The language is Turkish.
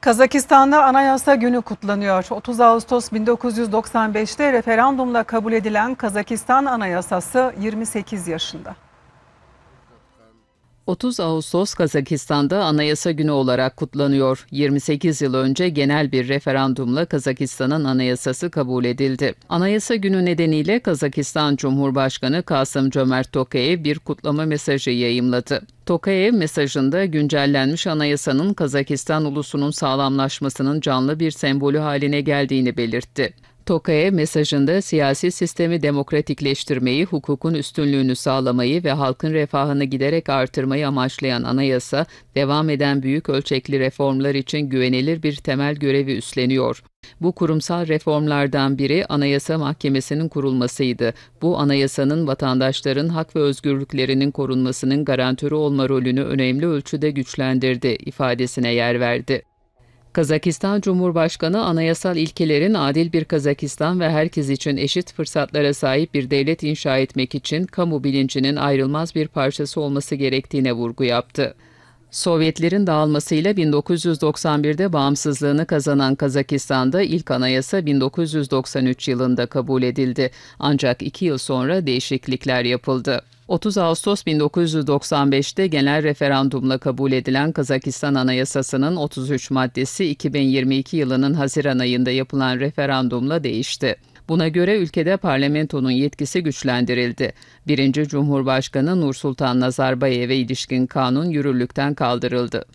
Kazakistan'da Anayasa Günü kutlanıyor. 30 Ağustos 1995'te referandumla kabul edilen Kazakistan Anayasası 28 yaşında. 30 Ağustos Kazakistan'da Anayasa Günü olarak kutlanıyor. 28 yıl önce genel bir referandumla Kazakistan'ın anayasası kabul edildi. Anayasa Günü nedeniyle Kazakistan Cumhurbaşkanı Kasım Cömert Tokayev bir kutlama mesajı yayımladı. Tokayev mesajında güncellenmiş anayasanın Kazakistan ulusunun sağlamlaşmasının canlı bir sembolü haline geldiğini belirtti. Tokay'a mesajında siyasi sistemi demokratikleştirmeyi, hukukun üstünlüğünü sağlamayı ve halkın refahını giderek artırmayı amaçlayan anayasa, devam eden büyük ölçekli reformlar için güvenilir bir temel görevi üstleniyor. Bu kurumsal reformlardan biri Anayasa Mahkemesi'nin kurulmasıydı. Bu anayasanın vatandaşların hak ve özgürlüklerinin korunmasının garantörü olma rolünü önemli ölçüde güçlendirdi ifadesine yer verdi. Kazakistan Cumhurbaşkanı anayasal ilkelerin adil bir Kazakistan ve herkes için eşit fırsatlara sahip bir devlet inşa etmek için kamu bilincinin ayrılmaz bir parçası olması gerektiğine vurgu yaptı. Sovyetlerin dağılmasıyla 1991'de bağımsızlığını kazanan Kazakistan'da ilk anayasa 1993 yılında kabul edildi. Ancak iki yıl sonra değişiklikler yapıldı. 30 Ağustos 1995'te genel referandumla kabul edilen Kazakistan Anayasası'nın 33 maddesi 2022 yılının Haziran ayında yapılan referandumla değişti. Buna göre ülkede parlamentonun yetkisi güçlendirildi. Birinci Cumhurbaşkanı Nursultan Nazarbayev'e ilişkin kanun yürürlükten kaldırıldı.